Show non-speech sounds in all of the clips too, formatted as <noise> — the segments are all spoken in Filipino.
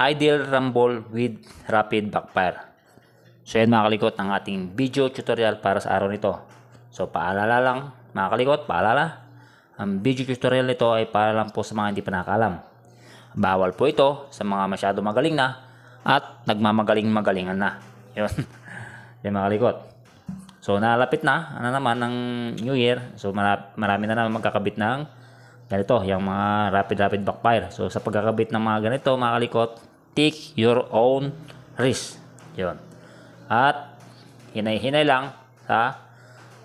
Ideal Rumble with Rapid Backfire. So yan mga kalikot ang ating video tutorial para sa araw nito. So paalala lang mga kalikot, paalala. Ang video tutorial nito ay para lang po sa mga hindi pa nakakalam. Bawal po ito sa mga masyado magaling na at nagmamagaling-magalingan na. <laughs> Yun. yan mga kalikot. So nalapit na, ano naman ng New Year. So marami na naman magkakabit ng ganito, yung mga rapid-rapid backfire. So sa pagkakabit ng mga ganito mga kalikot, take your own risk. Yun. At hinay-hinay lang sa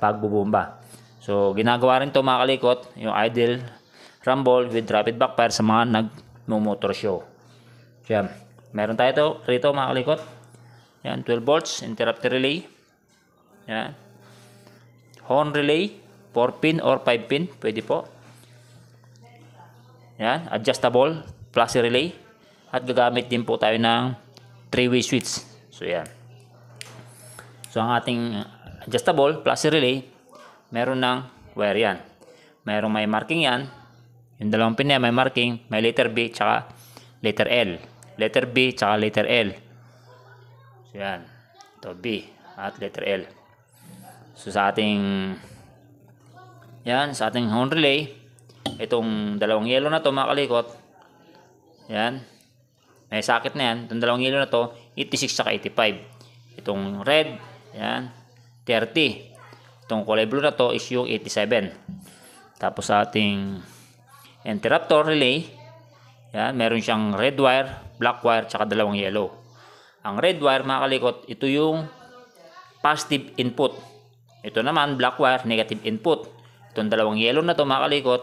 pagbubumba. So, ginagawa rin to mga kalikot, yung idle rumble with rapid backfire sa mga nag-motor show. Yan. Meron tayo ito rito mga kalikot. Yan, 12 volts, interrupter relay. Yan. Horn relay, 4 pin or 5 pin, pwede po. Yan, adjustable, plus relay. At gagamit din po tayo ng 3-way switch. So yan. So ang ating adjustable plus relay, meron ng wire yan. Merong may marking yan. Yung dalawang pin na may marking, may letter B tsaka letter L. Letter B tsaka letter L. So yan. Ito B at letter L. So sa ating yan, sa ating horn relay, itong dalawang yellow na to makalikot kalikot. Yan may sakit na yan, itong dalawang yellow na to, 86 saka 85. Itong red, yan, 30. Itong kulay blue na to is yung 87. Tapos ating interruptor relay, yan, meron siyang red wire, black wire, tsaka dalawang yellow. Ang red wire, mga kalikot, ito yung positive input. Ito naman, black wire, negative input. Itong dalawang yellow na to, mga kalikot,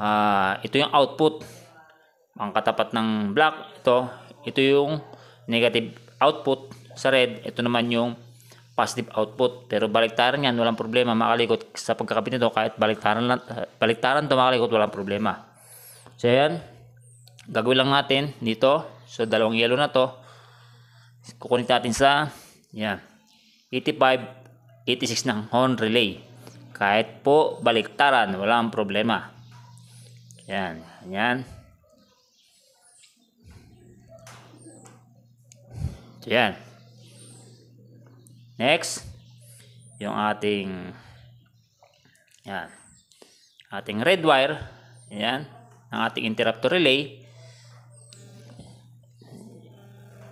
uh, ito yung output ang katapat ng black ito ito yung negative output sa red ito naman yung positive output pero baliktaran yan walang problema makalikot sa pagkakabit nito kahit baliktaran lang, baliktaran to makalikot walang problema so yan gagawin lang natin dito so dalawang yellow na to kukunin natin sa yan 85 86 ng horn relay kahit po baliktaran walang problema yan yan So, yan. Next, yung ating yan. Ating red wire, yan, ng ating interruptor relay.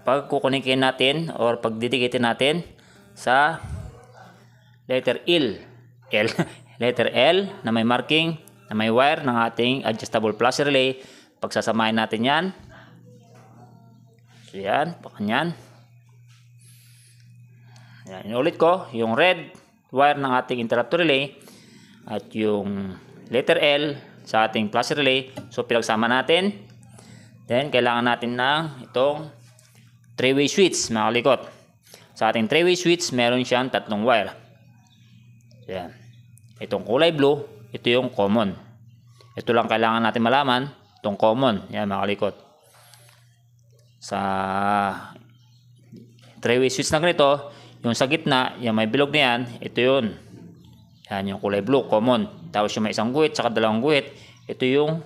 Pag kukunikin natin or pag natin sa letter L, L <laughs> letter L na may marking na may wire ng ating adjustable plus relay. Pagsasamahin natin yan. So yan, pakanyan. Ayan, inulit ko, yung red wire ng ating interruptor relay at yung letter L sa ating plus relay. So, pinagsama natin. Then, kailangan natin ng itong three way switch, mga kalikot. Sa ating three way switch, meron siyang tatlong wire. Ayan. Itong kulay blue, ito yung common. Ito lang kailangan natin malaman, itong common. Ayan, mga kalikot. Sa three way switch na ganito, yung sa gitna, yung may bilog niyan, ito yun. Yan yung kulay blue, common. Tapos yung may isang guhit, saka dalawang guhit, ito yung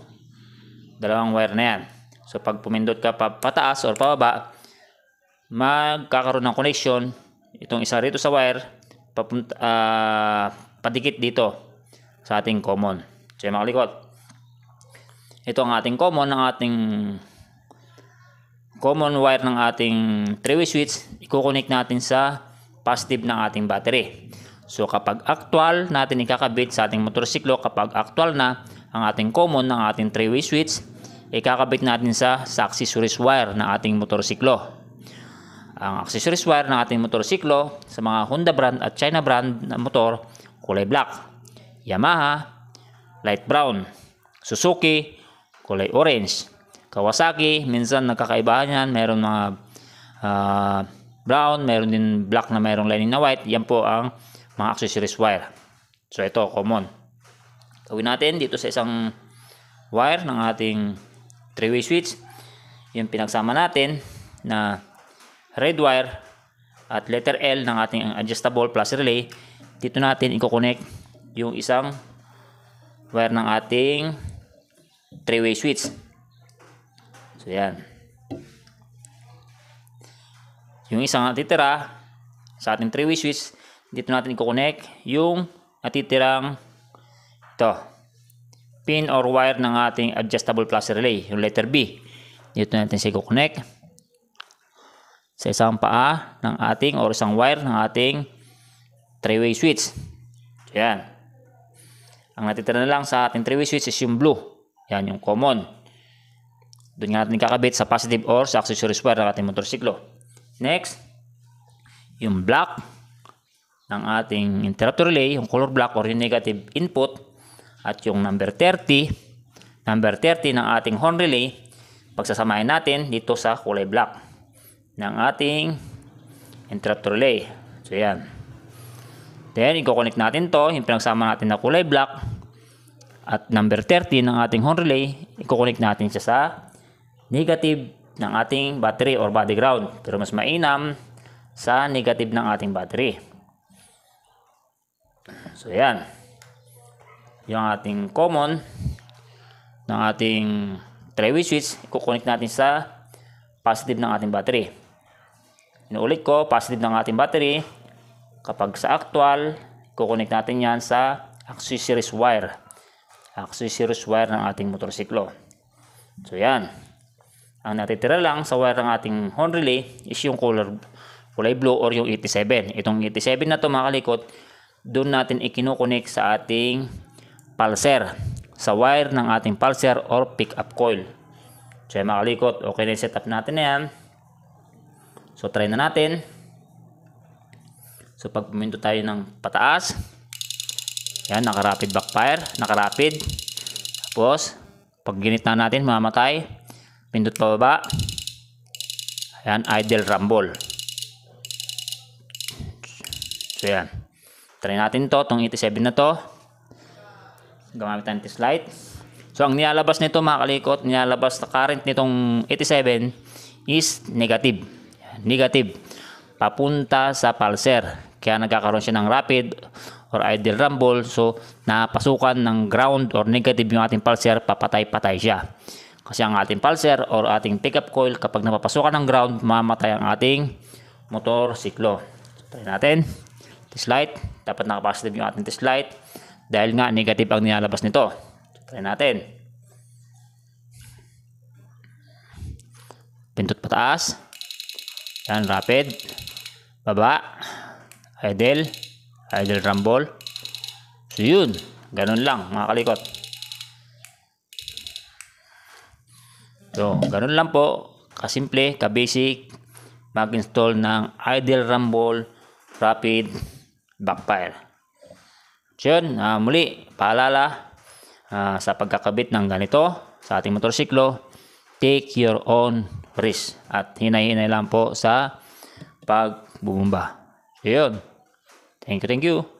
dalawang wire na yan. So pag pumindot ka pataas or pababa, magkakaroon ng connection itong isa rito sa wire papunta, uh, padikit dito sa ating common. So yung mga Ito ang ating common ng ating common wire ng ating three-way switch. Iko-connect natin sa positive ng ating battery. So kapag actual natin ikakabit sa ating motorsiklo, kapag actual na ang ating common ng ating three-way switch, ikakabit natin sa, sa accessories wire ng ating motorsiklo. Ang accessories wire ng ating motorsiklo sa mga Honda brand at China brand na motor, kulay black. Yamaha, light brown. Suzuki, kulay orange. Kawasaki, minsan nagkakaibahan yan. mayroon mga uh, brown, meron din black na mayroong lining na white. Yan po ang mga accessories wire. So ito, common. Gawin natin dito sa isang wire ng ating three way switch. Yung pinagsama natin na red wire at letter L ng ating adjustable plus relay. Dito natin i-connect yung isang wire ng ating three way switch. So yan. Yung isang natitira sa ating 3 switch, dito natin i-connect yung natitirang to pin or wire ng ating adjustable plus relay, yung letter B. Dito natin siya i-connect sa isang paa ng ating or isang wire ng ating 3-way switch. Ayan. Ang natitira na lang sa ating 3-way switch is yung blue. Yan yung common. Doon nga natin kakabit sa positive or sa accessories wire ng ating motorsiklo. Next, yung black ng ating interrupter relay, yung color black or yung negative input at yung number 30, number 30 ng ating horn relay, pagsasamahin natin dito sa kulay black ng ating interrupter relay. So, yan. Then, i-connect natin to, yung pinagsama natin na kulay black at number 30 ng ating horn relay, i-connect natin siya sa negative ng ating battery or body ground. Pero mas mainam sa negative ng ating battery. So yan. Yung ating common ng ating 3-way switch, i-connect natin sa positive ng ating battery. Inuulit ko, positive ng ating battery. Kapag sa actual, i-connect natin yan sa accessories wire. Accessories wire ng ating motorsiklo. So yan. Ang natitira lang sa wire ng ating horn relay is yung color kulay blue or yung 87. Itong 87 na to makalikot, doon natin ikinokonek sa ating pulser. Sa wire ng ating pulser or pickup coil. So makalikot, okay na yung setup natin na yan. So try na natin. So pag puminto tayo ng pataas. Yan, naka rapid backfire, naka rapid. Tapos, pag ginitna natin, mamatay. Pindot pababa. Ayan, idle rumble. So, yan. Try natin to, tong 87 na to. Gamamit tayo ng light. So, ang nilalabas nito mga kalikot, nilalabas na current nitong 87 is negative. Negative. Papunta sa pulser. Kaya nagkakaroon siya ng rapid or idle rumble. So, napasukan ng ground or negative yung ating pulser, papatay-patay siya. Kasi ang ating pulser or ating pickup coil kapag napapasukan ng ground, mamatay ang ating motor siklo. Try natin. Test light. Dapat nakapositive yung ating test light. Dahil nga negative ang nilalabas nito. Try natin. pintot pataas. Yan, rapid. Baba. Idle. Idle rumble. So yun. Ganun lang mga kalikot. So, ganun lang po. Kasimple, ka-basic, mag-install ng Idle Rumble Rapid Backfire. So, yun. Uh, muli, paalala uh, sa pagkakabit ng ganito sa ating motorsiklo, take your own risk. At hinay-hinay lang po sa pagbubumba. So, yun. Thank you, thank you.